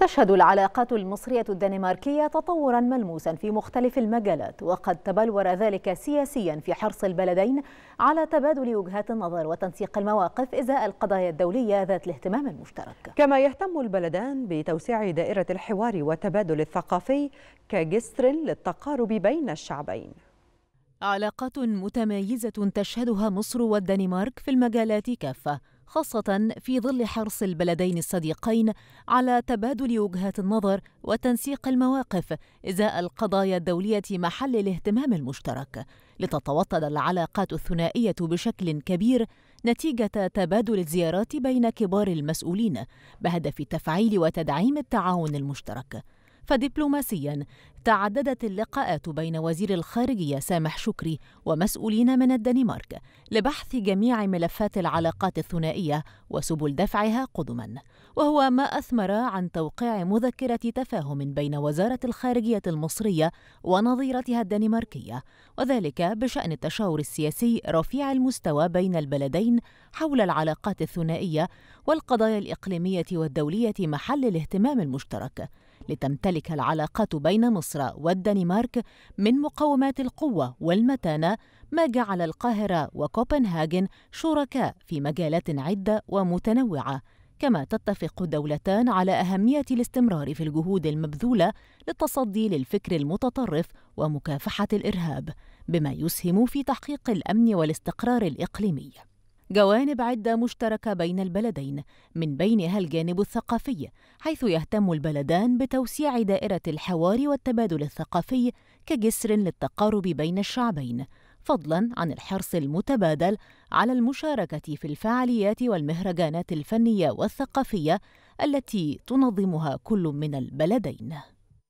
تشهد العلاقات المصرية الدنماركية تطورا ملموسا في مختلف المجالات وقد تبلور ذلك سياسيا في حرص البلدين على تبادل وجهات النظر وتنسيق المواقف إزاء القضايا الدولية ذات الاهتمام المشترك كما يهتم البلدان بتوسيع دائرة الحوار والتبادل الثقافي كجسر للتقارب بين الشعبين علاقات متميزة تشهدها مصر والدنمارك في المجالات كافة خاصة في ظل حرص البلدين الصديقين على تبادل وجهات النظر وتنسيق المواقف إزاء القضايا الدولية محل الاهتمام المشترك لتتوطد العلاقات الثنائية بشكل كبير نتيجة تبادل الزيارات بين كبار المسؤولين بهدف تفعيل وتدعيم التعاون المشترك فدبلوماسيا تعددت اللقاءات بين وزير الخارجية سامح شكري ومسؤولين من الدنمارك لبحث جميع ملفات العلاقات الثنائية وسبل دفعها قدما وهو ما أثمر عن توقيع مذكرة تفاهم بين وزارة الخارجية المصرية ونظيرتها الدنماركية وذلك بشأن التشاور السياسي رفيع المستوى بين البلدين حول العلاقات الثنائية والقضايا الإقليمية والدولية محل الاهتمام المشترك لتمتلك العلاقات بين مصر والدنمارك من مقومات القوة والمتانة ما جعل القاهرة وكوبنهاجن شركاء في مجالات عدة ومتنوعة كما تتفق الدولتان على أهمية الاستمرار في الجهود المبذولة للتصدي للفكر المتطرف ومكافحة الإرهاب بما يسهم في تحقيق الأمن والاستقرار الإقليمي جوانب عدة مشتركة بين البلدين من بينها الجانب الثقافي حيث يهتم البلدان بتوسيع دائرة الحوار والتبادل الثقافي كجسر للتقارب بين الشعبين فضلا عن الحرص المتبادل على المشاركة في الفعاليات والمهرجانات الفنية والثقافية التي تنظمها كل من البلدين